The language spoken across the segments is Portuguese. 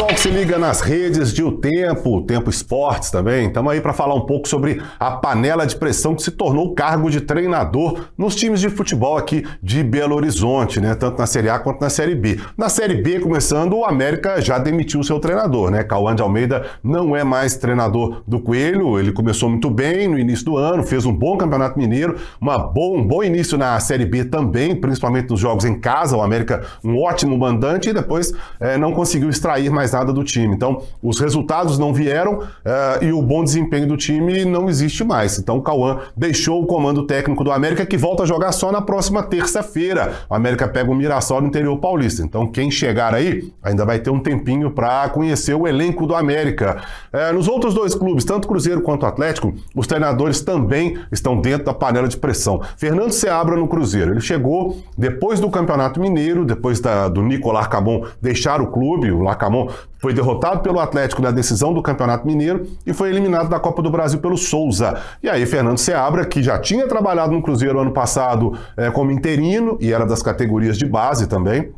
pessoal que se liga nas redes de O Tempo, o Tempo Esportes também, estamos aí para falar um pouco sobre a panela de pressão que se tornou o cargo de treinador nos times de futebol aqui de Belo Horizonte, né? Tanto na Série A quanto na Série B. Na Série B, começando, o América já demitiu seu treinador, né? Cauã de Almeida não é mais treinador do Coelho, ele começou muito bem no início do ano, fez um bom Campeonato Mineiro, uma bom, um bom início na Série B também, principalmente nos jogos em casa, o América um ótimo mandante e depois é, não conseguiu extrair mais mais nada do time. Então, os resultados não vieram uh, e o bom desempenho do time não existe mais. Então, o Cauã deixou o comando técnico do América, que volta a jogar só na próxima terça-feira. O América pega o Mirassol no interior paulista. Então, quem chegar aí ainda vai ter um tempinho para conhecer o elenco do América. Uh, nos outros dois clubes, tanto Cruzeiro quanto Atlético, os treinadores também estão dentro da panela de pressão. Fernando Seabra no Cruzeiro. Ele chegou depois do Campeonato Mineiro, depois da, do Nicolas Camon deixar o clube. O Lacamon foi derrotado pelo Atlético na decisão do Campeonato Mineiro e foi eliminado da Copa do Brasil pelo Souza. E aí, Fernando Seabra, que já tinha trabalhado no Cruzeiro ano passado é, como interino e era das categorias de base também,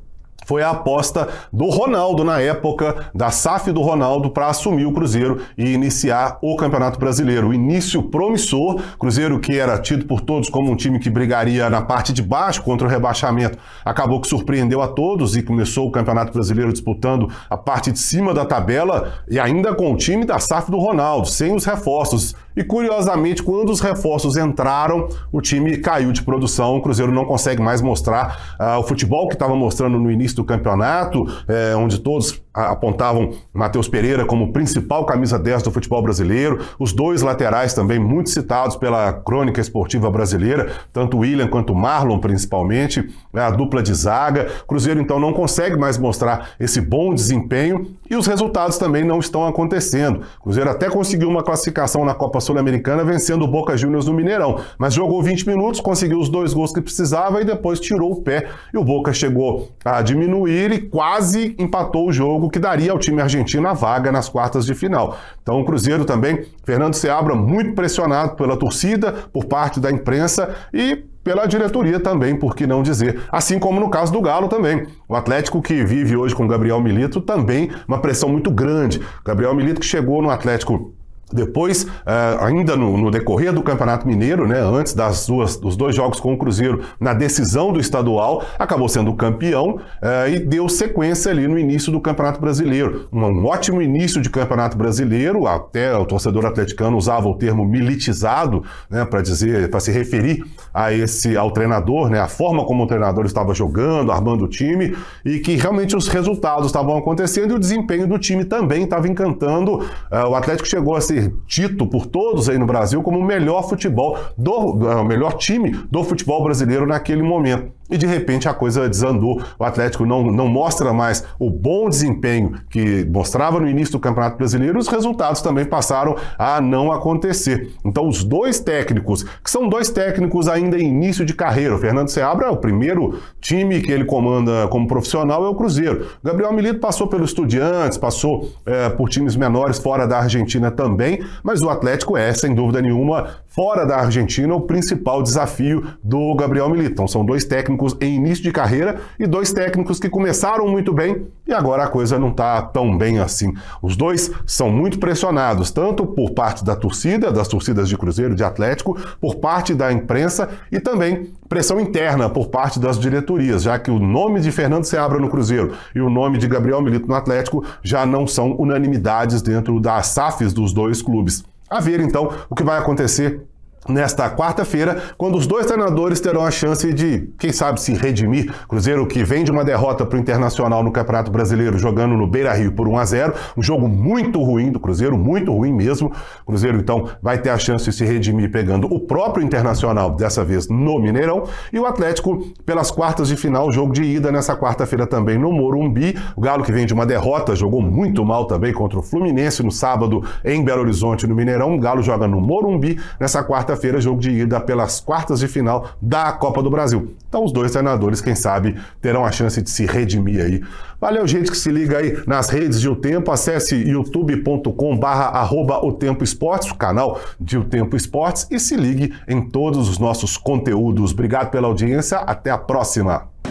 foi a aposta do Ronaldo na época, da SAF do Ronaldo, para assumir o Cruzeiro e iniciar o Campeonato Brasileiro. O início promissor, Cruzeiro que era tido por todos como um time que brigaria na parte de baixo contra o rebaixamento, acabou que surpreendeu a todos e começou o Campeonato Brasileiro disputando a parte de cima da tabela e ainda com o time da SAF do Ronaldo, sem os reforços e curiosamente, quando os reforços entraram, o time caiu de produção. O Cruzeiro não consegue mais mostrar uh, o futebol que estava mostrando no início do campeonato, eh, onde todos apontavam Matheus Pereira como principal camisa 10 do futebol brasileiro, os dois laterais também muito citados pela crônica esportiva brasileira, tanto William quanto Marlon principalmente, né, a dupla de zaga. Cruzeiro então não consegue mais mostrar esse bom desempenho e os resultados também não estão acontecendo. Cruzeiro até conseguiu uma classificação na Copa Sul-Americana, vencendo o Boca Juniors no Mineirão. Mas jogou 20 minutos, conseguiu os dois gols que precisava e depois tirou o pé. E o Boca chegou a diminuir e quase empatou o jogo que daria ao time argentino a vaga nas quartas de final. Então o Cruzeiro também, Fernando Seabra, muito pressionado pela torcida, por parte da imprensa e pela diretoria também, por que não dizer. Assim como no caso do Galo também. O Atlético que vive hoje com Gabriel Milito também uma pressão muito grande. Gabriel Milito que chegou no Atlético depois, eh, ainda no, decorrer do Campeonato Mineiro, né, antes das duas, dos dois jogos com o Cruzeiro, na decisão do estadual, acabou sendo campeão eh, e deu sequência ali no início do Campeonato Brasileiro. Um, ótimo início de Campeonato Brasileiro, até o torcedor atleticano usava o termo militizado né, para dizer, para se referir a esse ao treinador, né, a forma como o treinador estava jogando, armando o time e que realmente os resultados estavam acontecendo e o desempenho do time também estava encantando. Eh, o Atlético chegou a ser dito por todos aí no Brasil como o melhor futebol, do, ah, o melhor time do futebol brasileiro naquele momento e de repente a coisa desandou. O Atlético não, não mostra mais o bom desempenho que mostrava no início do Campeonato Brasileiro, os resultados também passaram a não acontecer. Então, os dois técnicos, que são dois técnicos ainda em início de carreira, o Fernando Seabra é o primeiro time que ele comanda como profissional, é o Cruzeiro. O Gabriel Milito passou pelo Estudiantes, passou é, por times menores fora da Argentina também, mas o Atlético é, sem dúvida nenhuma, fora da Argentina, o principal desafio do Gabriel Milito. Então, são dois técnicos técnicos em início de carreira e dois técnicos que começaram muito bem e agora a coisa não está tão bem assim. Os dois são muito pressionados, tanto por parte da torcida, das torcidas de Cruzeiro, de Atlético, por parte da imprensa e também pressão interna por parte das diretorias, já que o nome de Fernando Seabra no Cruzeiro e o nome de Gabriel Milito no Atlético já não são unanimidades dentro das SAFs dos dois clubes. A ver então o que vai acontecer nesta quarta-feira, quando os dois treinadores terão a chance de, quem sabe, se redimir. Cruzeiro que vem de uma derrota para o Internacional no Campeonato Brasileiro, jogando no Beira-Rio por 1 a 0, um jogo muito ruim do Cruzeiro, muito ruim mesmo. Cruzeiro então vai ter a chance de se redimir pegando o próprio Internacional dessa vez no Mineirão e o Atlético pelas quartas de final, jogo de ida nessa quarta-feira também no Morumbi. O Galo que vem de uma derrota, jogou muito mal também contra o Fluminense no sábado em Belo Horizonte no Mineirão. O Galo joga no Morumbi nessa quarta quarta-feira, jogo de ida pelas quartas de final da Copa do Brasil. Então, os dois treinadores, quem sabe, terão a chance de se redimir aí. Valeu, gente que se liga aí nas redes de O Tempo. Acesse youtube.com/barra O Tempo Esportes, o canal de O Tempo Esportes, e se ligue em todos os nossos conteúdos. Obrigado pela audiência. Até a próxima.